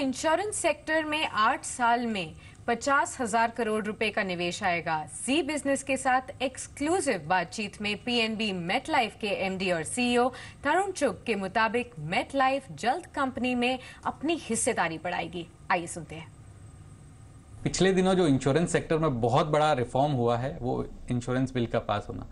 insurance sector में आठ साल में पचास हजार करोड़ रुपए का निवेश आएगा जी बिजनेस के साथ एक्सक्लूसिव बातचीत में पीएनबी मेट लाइफ के एमडी और सीईओ तरुण चुग के मुताबिक मेट लाइफ जल्द कंपनी में अपनी हिस्सेदारी बढ़ाएगी आइए सुनते हैं पिछले दिनों जो इंश्योरेंस सेक्टर में बहुत बड़ा रिफॉर्म हुआ है वो इंश्योरेंस बिल का पास होना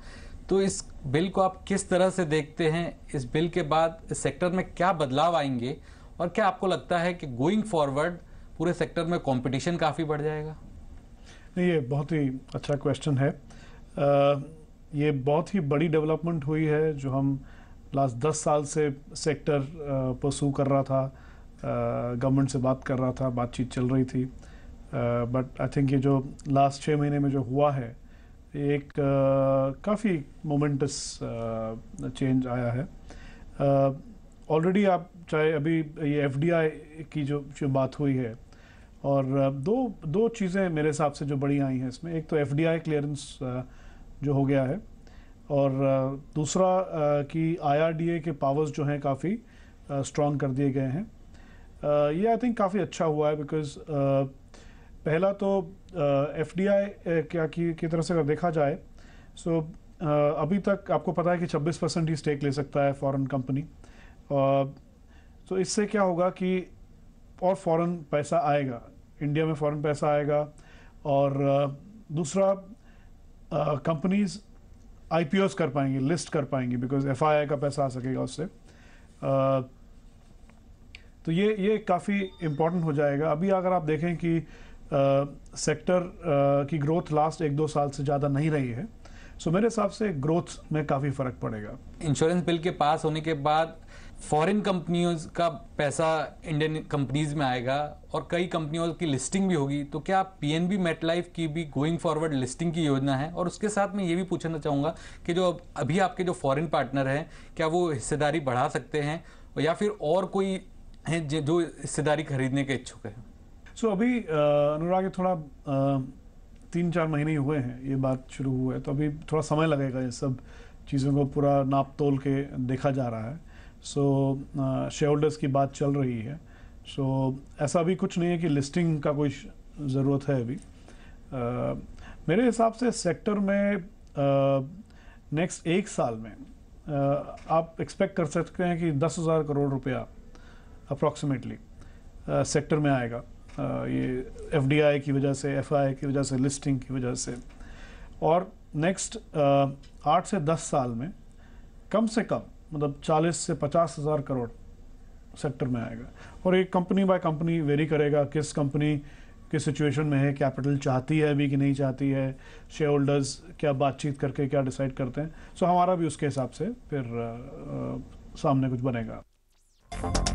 तो इस बिल को आप किस तरह से देखते हैं इस बिल के बाद इस सेक्टर में क्या बदलाव आएंगे और क्या आपको लगता है कि गोइंग फॉरवर्ड पूरे सेक्टर में कंपटीशन काफ़ी बढ़ जाएगा नहीं ये बहुत ही अच्छा क्वेश्चन है आ, ये बहुत ही बड़ी डेवलपमेंट हुई है जो हम लास्ट दस साल से सेक्टर परसू कर रहा था गवर्नमेंट से बात कर रहा था बातचीत चल रही थी बट आई थिंक ये जो लास्ट छः महीने में जो हुआ है एक काफ़ी मोमेंटस चेंज आया है ऑलरेडी आप चाहे अभी ये एफ की जो जो बात हुई है और दो दो चीज़ें मेरे हिसाब से जो बड़ी आई हैं इसमें एक तो एफ क्लियरेंस जो हो गया है और दूसरा कि आई के पावर्स जो हैं काफ़ी स्ट्रॉन्ग कर दिए गए हैं ये आई थिंक काफ़ी अच्छा हुआ है बिकॉज पहला तो एफ डी आई क्या की, की तरह से अगर देखा जाए सो so, uh, अभी तक आपको पता है कि 26 परसेंट ही स्टेक ले सकता है फॉरेन कंपनी uh, Uh, तो इससे क्या होगा कि और फ़ौरन पैसा आएगा इंडिया में फॉरेन पैसा आएगा और uh, दूसरा कंपनीज़ uh, आई कर पाएंगी लिस्ट कर पाएंगी बिकॉज एफ का पैसा आ सकेगा उससे तो ये ये काफ़ी इम्पोर्टेंट हो जाएगा अभी अगर आप देखें कि सेक्टर की ग्रोथ लास्ट एक दो साल से ज़्यादा नहीं रही है सो मेरे हिसाब से ग्रोथ में काफ़ी फ़र्क पड़ेगा इंश्योरेंस बिल के पास होने के बाद फॉरेन कंपनियों का पैसा इंडियन कंपनीज में आएगा और कई कंपनियों की लिस्टिंग भी होगी तो क्या पीएनबी मेटलाइफ की भी गोइंग फॉरवर्ड लिस्टिंग की योजना है और उसके साथ मैं ये भी पूछना चाहूँगा कि जो अभी आपके जो फॉरेन पार्टनर हैं क्या वो हिस्सेदारी बढ़ा सकते हैं या फिर और कोई हैं जो हिस्सेदारी खरीदने के इच्छुक हैं सो so, अभी अनुराग थोड़ा आ, तीन चार महीने हुए हैं ये बात शुरू हुआ है तो अभी थोड़ा समय लगेगा ये सब चीज़ों को पूरा नाप तोल के देखा जा रहा है सो शेयर होल्डर्स की बात चल रही है सो so, ऐसा भी कुछ नहीं है कि लिस्टिंग का कोई ज़रूरत है अभी uh, मेरे हिसाब से सेक्टर में नेक्स्ट एक साल में आप एक्सपेक्ट कर सकते हैं कि दस हज़ार करोड़ रुपया अप्रॉक्सीमेटली सेक्टर में आएगा ये एफ की वजह से एफ की वजह से लिस्टिंग की वजह से और नेक्स्ट आठ से दस साल में कम से कम मतलब 40 से पचास हज़ार करोड़ सेक्टर में आएगा और एक कंपनी बाय कंपनी वेरी करेगा किस कंपनी किस सिचुएशन में है कैपिटल चाहती है अभी कि नहीं चाहती है शेयर होल्डर्स क्या बातचीत करके क्या डिसाइड करते हैं सो हमारा भी उसके हिसाब से फिर आ, आ, सामने कुछ बनेगा